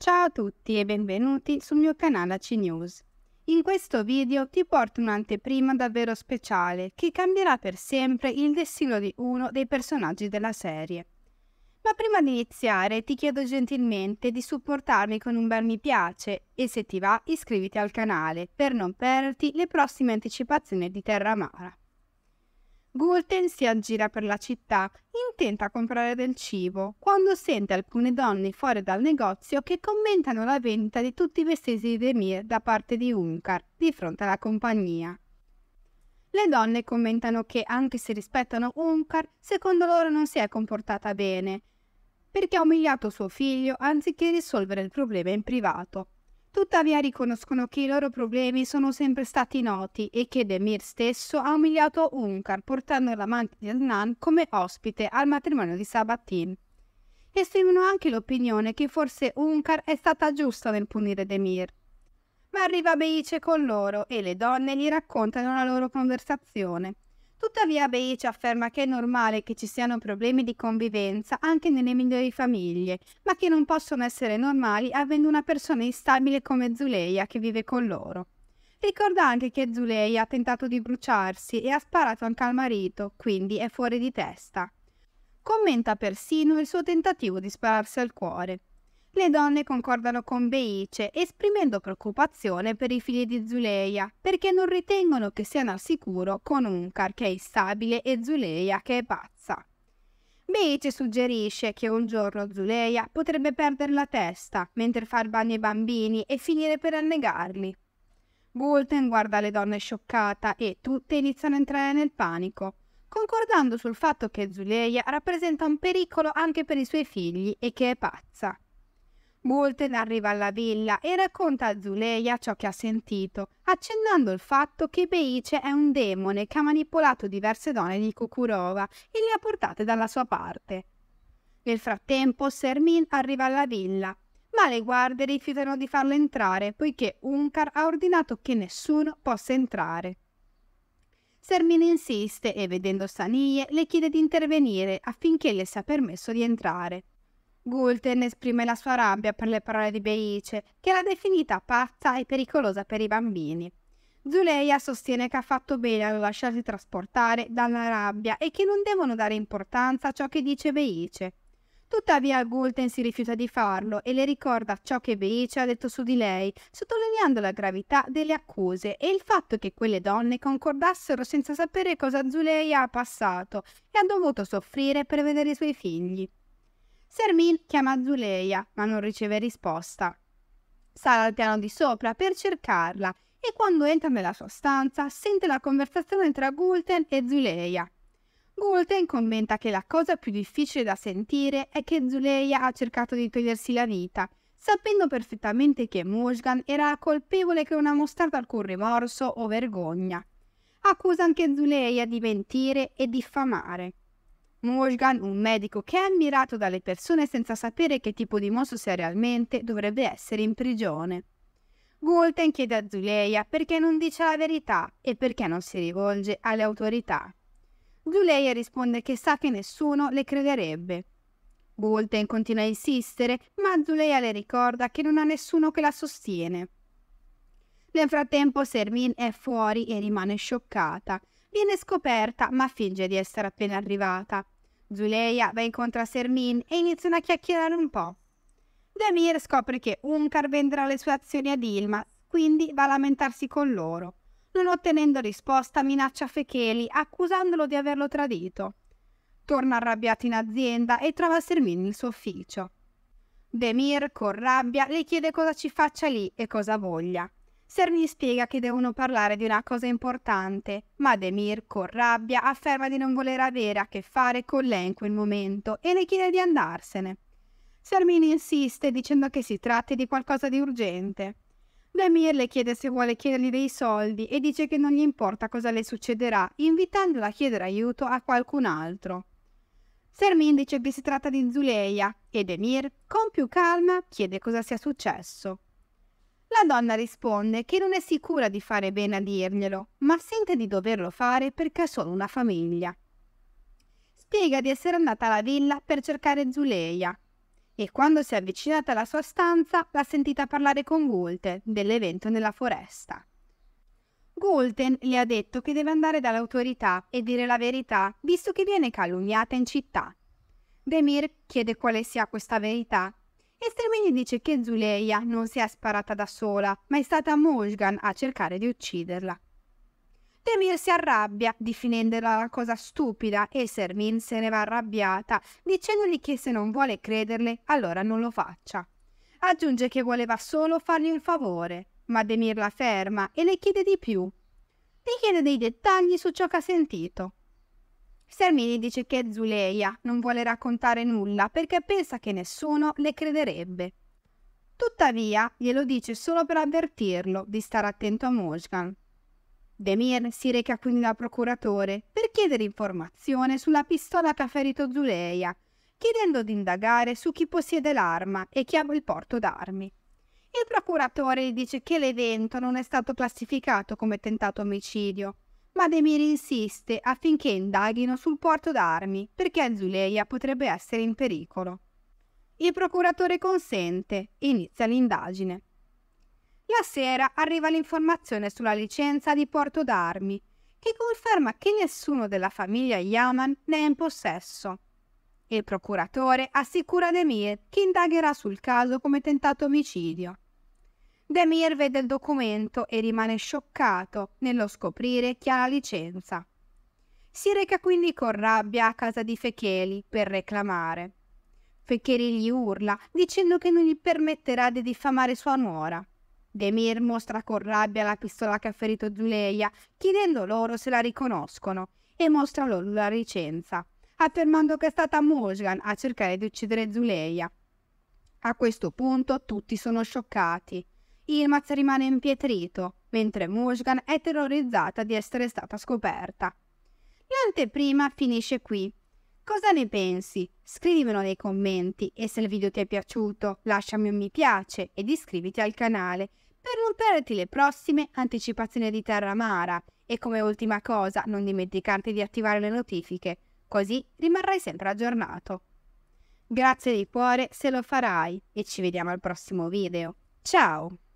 Ciao a tutti e benvenuti sul mio canale AC News. In questo video ti porto un'anteprima davvero speciale che cambierà per sempre il destino di uno dei personaggi della serie. Ma prima di iniziare ti chiedo gentilmente di supportarmi con un bel mi piace e se ti va iscriviti al canale per non perderti le prossime anticipazioni di Terra Mara. Gulten si aggira per la città, intenta a comprare del cibo, quando sente alcune donne fuori dal negozio che commentano la vendita di tutti i vestiti di Demir da parte di Unkar di fronte alla compagnia. Le donne commentano che, anche se rispettano Unkar, secondo loro non si è comportata bene, perché ha umiliato suo figlio anziché risolvere il problema in privato. Tuttavia riconoscono che i loro problemi sono sempre stati noti e che Demir stesso ha umiliato Unkar portando l'amante di Adnan come ospite al matrimonio di Sabatin. Esprimono anche l'opinione che forse Unkar è stata giusta nel punire Demir. Ma arriva Beice con loro e le donne gli raccontano la loro conversazione. Tuttavia Beice afferma che è normale che ci siano problemi di convivenza anche nelle migliori famiglie, ma che non possono essere normali avendo una persona instabile come Zuleia che vive con loro. Ricorda anche che Zuleia ha tentato di bruciarsi e ha sparato anche al marito, quindi è fuori di testa. Commenta persino il suo tentativo di spararsi al cuore. Le donne concordano con Beice, esprimendo preoccupazione per i figli di Zuleia, perché non ritengono che siano al sicuro con Uncar che è instabile e Zuleia che è pazza. Beice suggerisce che un giorno Zuleia potrebbe perdere la testa mentre fa il bagno ai bambini e finire per annegarli. Gulten guarda le donne scioccata e tutte iniziano a entrare nel panico concordando sul fatto che Zuleia rappresenta un pericolo anche per i suoi figli e che è pazza. Bolten arriva alla villa e racconta a Zuleia ciò che ha sentito, accennando il fatto che Beice è un demone che ha manipolato diverse donne di Kukurova e le ha portate dalla sua parte. Nel frattempo Sermin arriva alla villa, ma le guardie rifiutano di farlo entrare poiché Unkar ha ordinato che nessuno possa entrare. Sermin insiste e vedendo Sanie le chiede di intervenire affinché le sia permesso di entrare. Gulten esprime la sua rabbia per le parole di Beice, che l'ha definita pazza e pericolosa per i bambini. Zuleia sostiene che ha fatto bene a lasciarsi trasportare dalla rabbia e che non devono dare importanza a ciò che dice Beice. Tuttavia Gulten si rifiuta di farlo e le ricorda ciò che Beice ha detto su di lei, sottolineando la gravità delle accuse e il fatto che quelle donne concordassero senza sapere cosa Zuleia ha passato e ha dovuto soffrire per vedere i suoi figli. Sermin chiama Zuleia, ma non riceve risposta. Sale al piano di sopra per cercarla e quando entra nella sua stanza sente la conversazione tra Gulten e Zuleia. Gulten commenta che la cosa più difficile da sentire è che Zuleia ha cercato di togliersi la vita, sapendo perfettamente che Mushgan era colpevole che non ha mostrato alcun rimorso o vergogna. Accusa anche Zuleia di mentire e diffamare. Morgan, un medico che è ammirato dalle persone senza sapere che tipo di mostro sia realmente, dovrebbe essere in prigione. Gulten chiede a Zuleia perché non dice la verità e perché non si rivolge alle autorità. Zuleia risponde che sa che nessuno le crederebbe. Gulten continua a insistere, ma Zuleia le ricorda che non ha nessuno che la sostiene. Nel frattempo Sermin è fuori e rimane scioccata. Viene scoperta, ma finge di essere appena arrivata. Zuleia va incontro a Sermin e iniziano a chiacchierare un po'. Demir scopre che Unkar venderà le sue azioni ad Ilma, quindi va a lamentarsi con loro. Non ottenendo risposta minaccia Fecheli accusandolo di averlo tradito. Torna arrabbiato in azienda e trova Sermin nel suo ufficio. Demir, con rabbia, le chiede cosa ci faccia lì e cosa voglia. Serni spiega che devono parlare di una cosa importante, ma Demir, con rabbia, afferma di non voler avere a che fare con lei in quel momento e le chiede di andarsene. Sermini insiste dicendo che si tratti di qualcosa di urgente. Demir le chiede se vuole chiedergli dei soldi e dice che non gli importa cosa le succederà, invitandola a chiedere aiuto a qualcun altro. Sermin dice che si tratta di Zuleia e Demir, con più calma, chiede cosa sia successo. La donna risponde che non è sicura di fare bene a dirglielo, ma sente di doverlo fare perché sono una famiglia. Spiega di essere andata alla villa per cercare Zuleia e quando si è avvicinata alla sua stanza l'ha sentita parlare con Gulten dell'evento nella foresta. Gulten le ha detto che deve andare dall'autorità e dire la verità, visto che viene calunniata in città. Demir chiede quale sia questa verità e Stremini dice che Zuleia non si è sparata da sola, ma è stata Mojgan a cercare di ucciderla. Demir si arrabbia, definendola la cosa stupida, e Sermin se ne va arrabbiata, dicendogli che se non vuole crederle, allora non lo faccia. Aggiunge che voleva solo fargli un favore, ma Demir la ferma e le chiede di più. Le chiede dei dettagli su ciò che ha sentito. Sermini dice che Zuleia non vuole raccontare nulla perché pensa che nessuno le crederebbe. Tuttavia, glielo dice solo per avvertirlo di stare attento a Mosgan. Demir si reca quindi dal procuratore per chiedere informazione sulla pistola che ha ferito Zuleia, chiedendo di indagare su chi possiede l'arma e chi ha il porto d'armi. Il procuratore gli dice che l'evento non è stato classificato come tentato omicidio, ma Demir insiste affinché indaghino sul porto d'armi perché Zuleia potrebbe essere in pericolo. Il procuratore consente e inizia l'indagine. La sera arriva l'informazione sulla licenza di porto d'armi, che conferma che nessuno della famiglia Yaman ne è in possesso. Il procuratore assicura Demir che indagherà sul caso come tentato omicidio. Demir vede il documento e rimane scioccato nello scoprire chi ha la licenza. Si reca quindi con rabbia a casa di Fecheli per reclamare. Fecheli gli urla dicendo che non gli permetterà di diffamare sua nuora. Demir mostra con rabbia la pistola che ha ferito Zuleia, chiedendo loro se la riconoscono, e mostra loro la licenza, affermando che è stata Mosgan a cercare di uccidere Zuleia. A questo punto tutti sono scioccati. Ilmaz rimane impietrito, mentre Mushgan è terrorizzata di essere stata scoperta. L'anteprima finisce qui. Cosa ne pensi? Scrivimelo nei commenti e se il video ti è piaciuto lasciami un mi piace ed iscriviti al canale per non perderti le prossime anticipazioni di Terra Mara e come ultima cosa non dimenticarti di attivare le notifiche, così rimarrai sempre aggiornato. Grazie di cuore se lo farai e ci vediamo al prossimo video. Ciao!